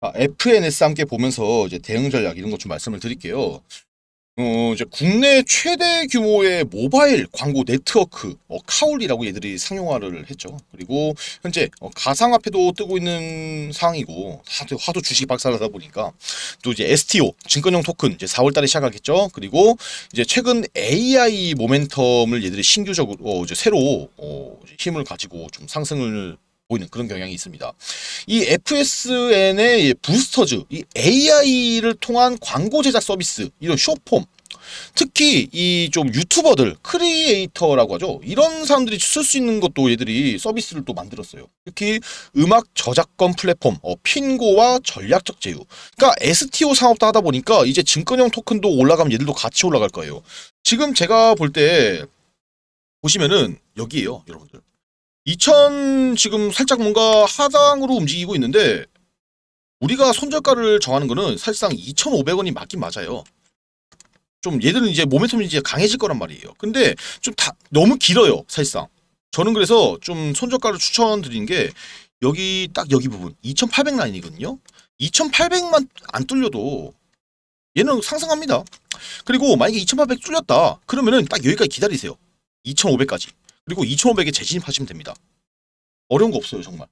아, FNS 함께 보면서 이제 대응 전략 이런 것 좀 말씀을 드릴게요. 어, 이제 국내 최대 규모의 모바일 광고 네트워크 어, 카올이라고 얘들이 상용화를 했죠. 그리고 현재 어, 가상화폐도 뜨고 있는 상황이고 화도 하도 주식이 박살나다 보니까 또 이제 STO 증권형 토큰 이제 4월달에 시작하겠죠. 그리고 이제 최근 AI 모멘텀을 얘들이 신규적으로 어, 이제 새로 어, 힘을 가지고 좀 상승을 보이는 그런 경향이 있습니다. 이 FSN의 부스터즈, 이 AI를 통한 광고 제작 서비스, 이런 쇼폼, 특히 이 좀 유튜버들 크리에이터라고 하죠 이런 사람들이 쓸 수 있는 것도 얘들이 서비스를 또 만들었어요 특히 음악 저작권 플랫폼 어, 핀고와 전략적 제휴 그러니까 STO 사업도 하다 보니까 이제 증권형 토큰도 올라가면 얘들도 같이 올라갈 거예요 지금 제가 볼 때 보시면은 여기에요 여러분들 2000 지금 살짝 뭔가 하당으로 움직이고 있는데 우리가 손절가를 정하는 거는 사실상 2,500원이 맞긴 맞아요. 좀 얘들은 이제 모멘텀이 이제 강해질 거란 말이에요. 근데 좀 다 너무 길어요, 사실상. 저는 그래서 좀 손절가를 추천드리는게 여기 딱 여기 부분 2,800 라인이거든요. 2,800만 안 뚫려도 얘는 상승합니다. 그리고 만약에 2,800 뚫렸다. 그러면은 딱 여기까지 기다리세요. 2,500까지. 그리고 2,500에 재진입하시면 됩니다. 어려운 거 없어요 정말.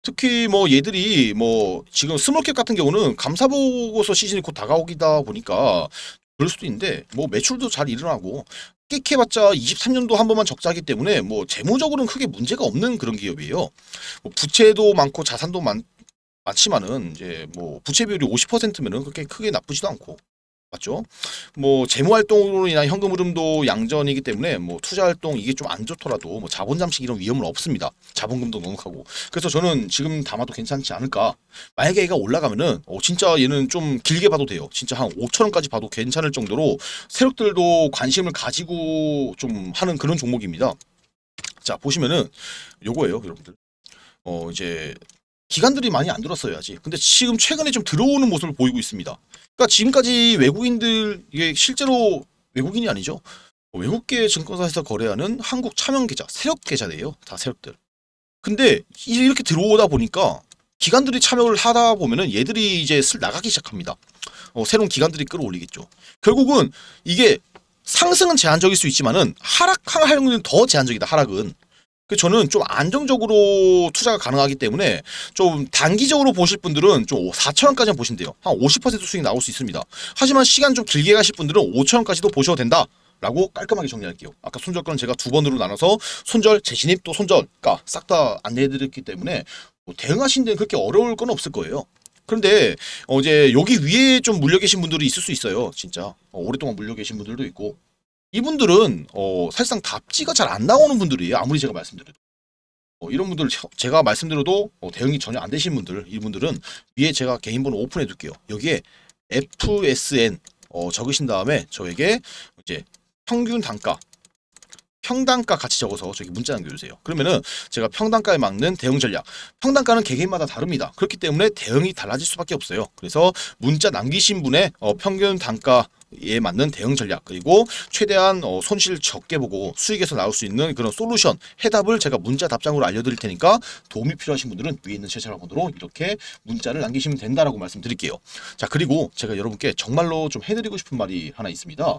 특히 뭐 얘들이 뭐 지금 스몰캡 같은 경우는 감사보고서 시즌이 곧 다가오기다 보니까 그럴 수도 있는데 뭐 매출도 잘 일어나고 깨해봤자 23년도 한 번만 적자기 때문에 뭐 재무적으로는 크게 문제가 없는 그런 기업이에요. 뭐 부채도 많고 자산도 많, 많지만은 이제 뭐 부채 비율이 50%면은 그렇게 크게 나쁘지도 않고 맞죠? 뭐 재무 활동으로 인한 현금 흐름도 양전이기 때문에 뭐 투자 활동 이게 좀 안 좋더라도 뭐 자본 잠식 이런 위험은 없습니다. 자본금도 넉넉하고 그래서 저는 지금 담아도 괜찮지 않을까. 만약에 얘가 올라가면은 어 진짜 얘는 좀 길게 봐도 돼요. 진짜 한 5천 원까지 봐도 괜찮을 정도로 세력들도 관심을 가지고 좀 하는 그런 종목입니다. 자 보시면은 요거예요 여러분들. 어 이제 기관들이 많이 안들었어야지 근데 지금 최근에 좀 들어오는 모습을 보이고 있습니다. 그러니까 지금까지 외국인들 이게 실제로 외국인이 아니죠. 외국계 증권사에서 거래하는 한국 차명 계좌, 세력 계좌네요. 다 세력들. 근데 이렇게 들어오다 보니까 기관들이 참여를 하다 보면은 얘들이 이제 슬 나가기 시작합니다. 어, 새로운 기관들이 끌어올리겠죠. 결국은 이게 상승은 제한적일 수 있지만은 하락할 확률은 더 제한적이다. 하락은 그 저는 좀 안정적으로 투자가 가능하기 때문에 좀 단기적으로 보실 분들은 좀 4천원까지만 보시면 돼요. 한 50% 수익 나올 수 있습니다. 하지만 시간 좀 길게 가실 분들은 5천원까지도 보셔도 된다. 라고 깔끔하게 정리할게요. 아까 손절건 제가 두 번으로 나눠서 손절, 재신입, 또 손절가 싹다 안내해드렸기 때문에 뭐 대응하시는 데는 그렇게 어려울 건 없을 거예요. 그런데 어제 여기 위에 좀 물려 계신 분들이 있을 수 있어요. 진짜 어, 오랫동안 물려 계신 분들도 있고 이분들은 어, 사실상 답지가 잘 안 나오는 분들이에요. 아무리 제가 말씀드려도. 어, 이런 분들 제가 말씀드려도 어, 대응이 전혀 안 되신 분들 이분들은 위에 제가 개인번호 오픈해 둘게요. 여기에 FSN 어, 적으신 다음에 저에게 이제 평균 단가 평단가 같이 적어서 저기 문자 남겨주세요. 그러면은 제가 평단가에 맞는 대응 전략. 평단가는 개개인마다 다릅니다. 그렇기 때문에 대응이 달라질 수밖에 없어요. 그래서 문자 남기신 분의 어, 평균 단가 에 맞는 대응 전략 그리고 최대한 어, 손실 적게 보고 수익에서 나올 수 있는 그런 솔루션 해답을 제가 문자 답장으로 알려드릴 테니까 도움이 필요하신 분들은 위에 있는 제 전화번호로 이렇게 문자를 남기시면 된다라고 말씀드릴게요. 자 그리고 제가 여러분께 정말로 좀 해드리고 싶은 말이 하나 있습니다.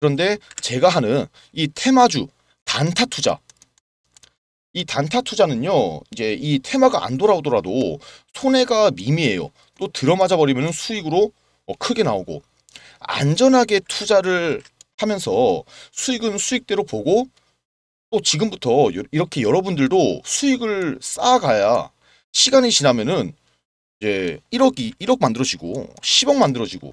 그런데 제가 하는 이 테마주 단타 투자 이 단타 투자는요 이제 이 테마가 안 돌아오더라도 손해가 미미해요 또 들어맞아 버리면 수익으로 어, 크게 나오고 안전하게 투자를 하면서 수익은 수익대로 보고 또 지금부터 이렇게 여러분들도 수익을 쌓아가야 시간이 지나면은 이제 1억이 1억 만들어지고 10억 만들어지고